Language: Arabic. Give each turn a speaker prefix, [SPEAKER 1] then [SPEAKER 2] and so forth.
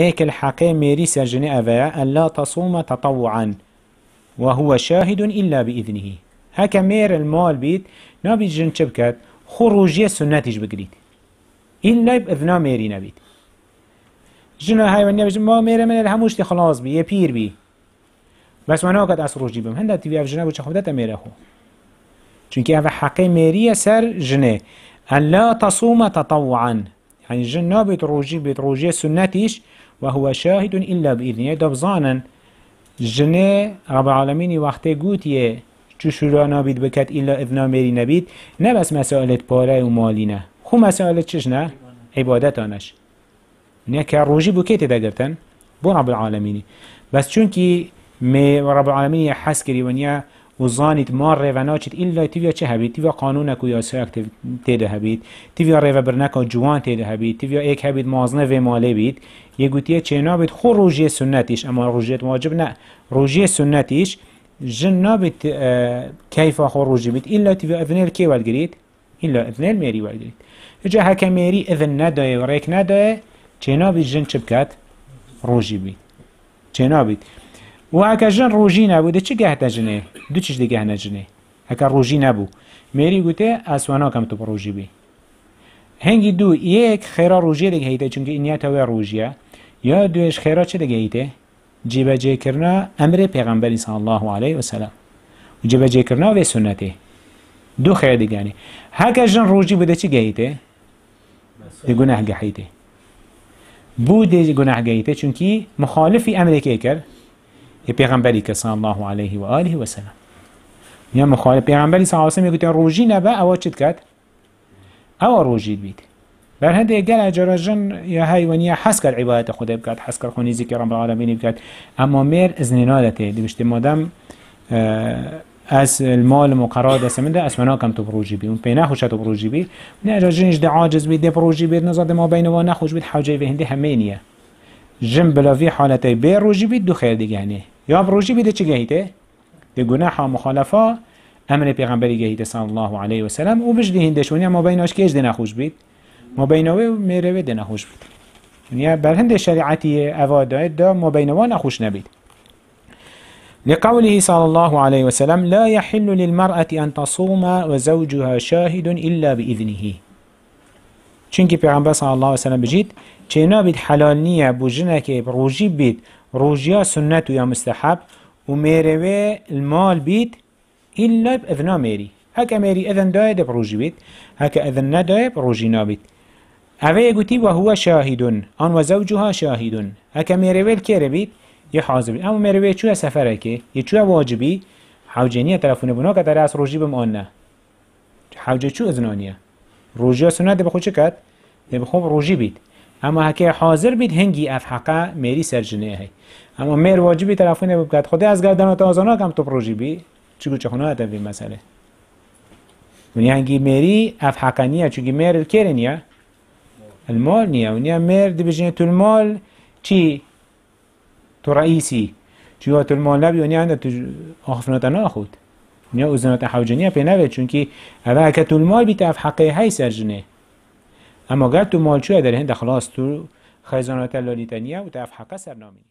[SPEAKER 1] هيك الحكي ميري سجن أن لا تصوم تطوعا وهو شاهد إلا بإذنه هكا مير المال بيت نبي جن شبكات خروجية سنتيج بقريت إلا بإذن ميري نبيت جنا هاي والنبي ما مير من الهموش دي خلاص بي يبير بي بس وانا قد أسروج جيبم هندا تبي أفجنا بوش خبدت ميرا هو چونكي أفا حقي ميري سر جنه ألا تصوم تطوعا يعني جنة بتروجي بتروجي سنتيش وهو شاهد إلا بإذنه دبزانا جنة رب العالمين وقت قوتيه چو شروع نابید بكت إلا إذن مری نبيت نبس مسألة بارا پاره خو مسألة چش نه؟ عبادتانش نه که روژی بکیت بو رب العالمين بس چون مي رب العالمين حس کری ونيا زانید ما ریو ناچید این لای تیویا چه هبید تیویا قانون کو یا اکتیو تیده هبید تیویا ریو برنکا جوان تیده هبید تیویا ایک هبید مازنه و ماله بید یه گوتیه چه نابید خو روژی سنتیش اما روژیت واجب نه روژی سنتیش جن نابید کیفا خو روژی بید این لای تیویا اذنیل کی گرید این لای اذنیل میری گرید اجا هکا میری اذن نداه و ریک نداه چه نابید جن چه بید چه واکە ژن ڕۆژی نبوو دەچی گاتەژنێ دوچش دیگەهنەژنێ هەکە ڕۆژی نەبوو مێری گوتێ ئاسوانەکەم تو ڕۆژی بی هەنگی دوو یەک خێرا ڕۆژیە دەگەیتە چونکە ئینیاتەوەی ڕۆژیە یا دوێش خێرا چ دەگەیتێ جێبەجێکردنا ئەمرێ پێغمبەری سان الله عليه وسلام جێبەجێکردنا وێ سنەتێ دوو خێر دیگانی هەکە ژن ڕۆژی بدەچی گەیتێ گوناهگەحیتێ بوو دێ گوناهگەیتە چونکی مخالفی ئەمریکەی کرد پیغمبری که صلی الله علیه و آله و سلم یا مخال پیغمبری صلی الله علیه و آله روجی نبا او چت کرد او روجی بیت بر هده گل اجراجن یا حیوانی حس کرد عبادت خدا بکرد حس کرد خونی ذکر رب العالمین بکرد اما میر از نادته دیوشت مادم از المال مقرار دست من ده اسمنا کم تو بروجی بی اون پینا تو بروجی بی نه اجراجنش ده عاجز بید ده بروجی بید نزاد ما بین و نخوش بید حوجه به هندی همینیه جنب بلاوی حالت بی روجی بی دو خیر دیگه هنه یعنی. یا روژی بده چی گهیده؟ ده گناه و مخالفه امر پیغمبری گهیده صلی الله علیه و سلم او بجده شونی ما بیناش کهش ده نخوش بید ما بیناوه میروه ده نخوش بید یعنی بر برهند شریعتی اواده ده ما بينوان نخوش نبید لقوله صلى الله عليه وسلم لا يحل للمرأة أن تصوم وزوجها شاهد إلا بإذنه چونك پیغمبر صلى الله عليه وسلم بجيت چه نابید حلال نية بو جنك روجي بيت روجيا سنة يا مستحب وميروي المال بيت إلا بإذن ميري هكا ميري إذن دايد بروجي بيت هكا إذن ندايد بروجي نابيت أبي يقولي وهو شاهد أن وزوجها شاهد هكا ميروي الكير بيت يحاضر بيت أما ميروي شو سفرك يشو واجبي حوجينية تلفون بناك تراس روجي بمعنى حوجي شو إذنانية روجيا سنة دبخو شكت روجي بيت اما هکه حاضر بید هنگی اف حقه میری جنه هی اما میر واجبی طرفونه بکد خود از گردنات آزانا کم تو پروژی بی چگو خونه هتا بید مسئله اونی هنگی میری اف حقه نیا چونگی میر کرن نیا المال نیا هم میر دی بجنه تو المال چی تو رئیسی چی تو المال نبی اونی هنده تو آخفنات ناخود ونیا اوزنات ها پی نوید چونکی اوه هکه تو المال هی اما گرد تو مالچو در هند خلاص تو خزانات لالیتانیا و تفحق سرنامه